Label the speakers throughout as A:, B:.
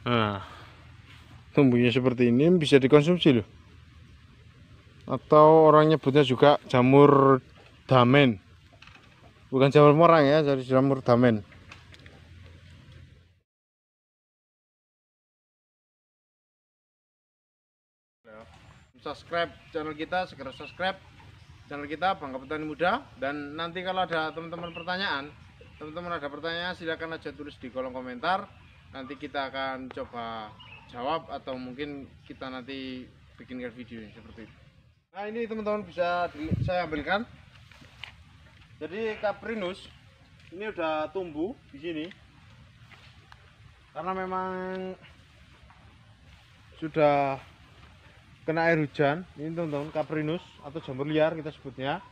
A: Nah, tumbuhnya seperti ini bisa dikonsumsi loh. Atau orang nyebutnya juga jamur damen. Bukan jamur morang ya, jadi jamur damen. Subscribe channel kita, segera subscribe channel kita Bangga Petani Muda dan nanti kalau ada teman-teman pertanyaan, teman-teman ada pertanyaan silakan aja tulis di kolom komentar nanti kita akan coba jawab atau mungkin kita nanti bikinkan video seperti itu nah ini teman-teman bisa saya ambilkan jadi kaprinus ini udah tumbuh di sini karena memang sudah kena air hujan ini teman-teman kaprinus atau jamur liar kita sebutnya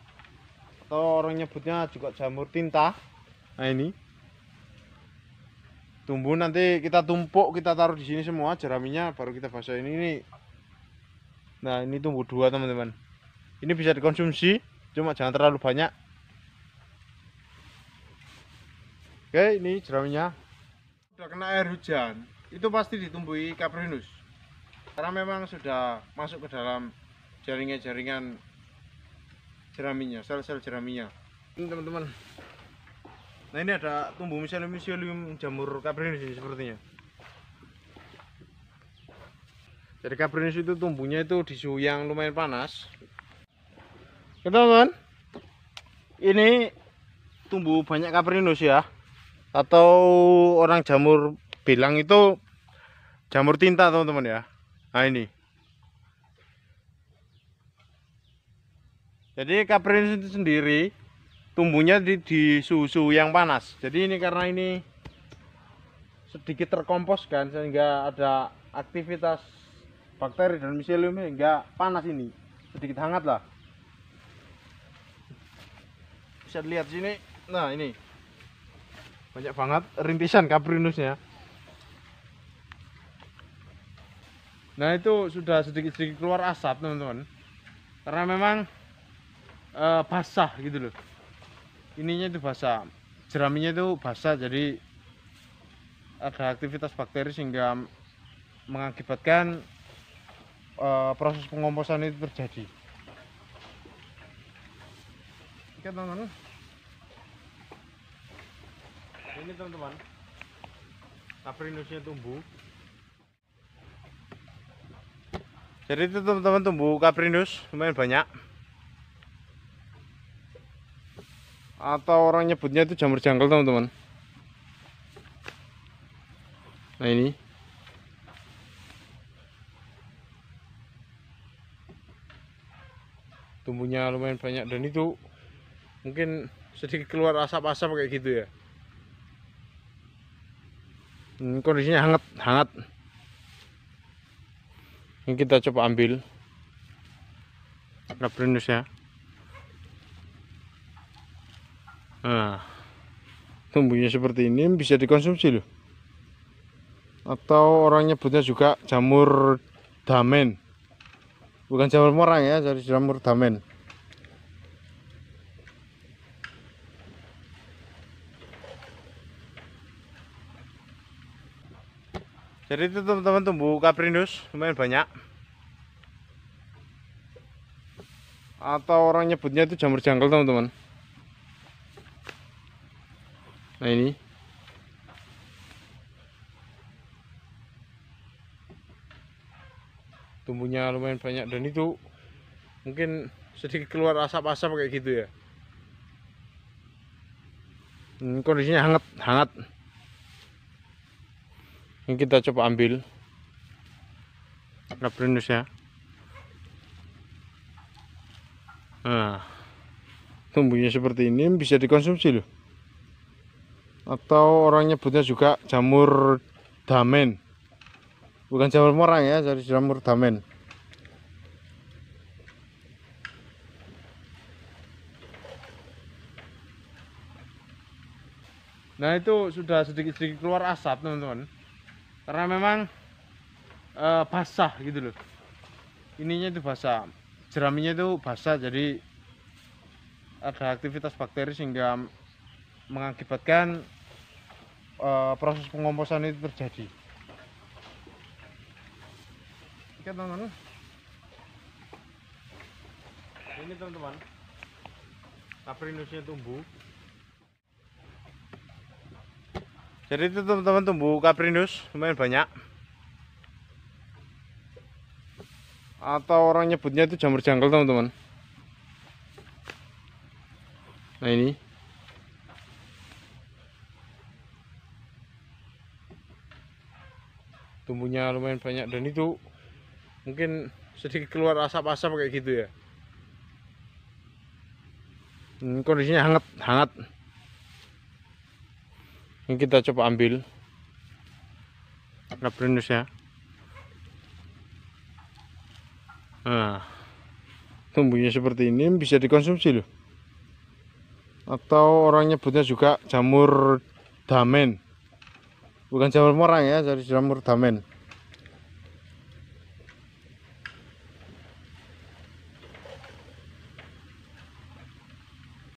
A: atau orang nyebutnya juga jamur tinta nah ini tumbuh nanti kita tumpuk kita taruh di sini semua jeraminya baru kita basah ini ini nah ini tumbuh dua teman-teman ini bisa dikonsumsi cuma jangan terlalu banyak oke ini jeraminya sudah kena air hujan itu pasti ditumbuhi caprinus karena memang sudah masuk ke dalam jaringan-jaringan jeraminya sel-sel jeraminya Ini teman-teman Nah ini ada tumbuh misalnya misalium jamur ini sepertinya. Jadi cabrinus itu tumbuhnya itu di suhu yang lumayan panas. Ya, teman-teman, ini tumbuh banyak cabrinus ya. Atau orang jamur bilang itu jamur tinta teman-teman ya. Nah ini. Jadi cabrinus itu sendiri tumbuhnya di, di susu yang panas jadi ini karena ini sedikit terkompos kan sehingga ada aktivitas bakteri dan miselium hingga panas ini sedikit hangat lah bisa dilihat sini nah ini banyak banget rintisan kaprinusnya. nah itu sudah sedikit-sedikit keluar asap teman-teman karena memang e, basah gitu loh ininya itu basah jeraminya itu basah jadi ada aktivitas bakteri sehingga mengakibatkan uh, proses pengomposan itu terjadi Oke teman ini teman-teman kaprinusnya tumbuh jadi itu teman-teman tumbuh kaprinus lumayan banyak atau orang nyebutnya itu jamur jangkal teman-teman nah ini tumbuhnya lumayan banyak dan itu mungkin sedikit keluar asap-asap kayak gitu ya ini hmm, kondisinya hangat hangat ini kita coba ambil labrinus ya Nah, tumbuhnya seperti ini bisa dikonsumsi loh. Atau orang nyebutnya juga jamur damen. Bukan jamur morang ya, jadi jamur damen. Jadi itu teman-teman tumbuh kaprinus lumayan banyak. Atau orang nyebutnya itu jamur jangkal teman-teman. Nah ini. Tumbuhnya lumayan banyak dan itu mungkin sedikit keluar asap-asap kayak gitu ya. Ini hmm, kondisinya hangat, hangat. Ini kita coba ambil labrinus ya. Nah, tumbuhnya seperti ini bisa dikonsumsi loh atau orang nyebutnya juga jamur damen bukan jamur morang ya jadi jamur damen nah itu sudah sedikit-sedikit keluar asap teman-teman karena memang e, basah gitu loh ininya itu basah jeraminya itu basah jadi ada aktivitas bakteri sehingga mengakibatkan Eh, proses pengomposan itu terjadi oke teman-teman ini teman-teman kaprinusnya tumbuh jadi itu teman-teman tumbuh kaprinus lumayan banyak atau orang nyebutnya itu jamur jangkal teman-teman nah ini tumbuhnya lumayan banyak dan itu mungkin sedikit keluar asap-asap kayak gitu ya ini hmm, kondisinya hangat hangat ini kita coba ambil labrinus ya nah tumbuhnya seperti ini bisa dikonsumsi loh atau orang nyebutnya juga jamur damen bukan jamur morang ya jadi jamur damen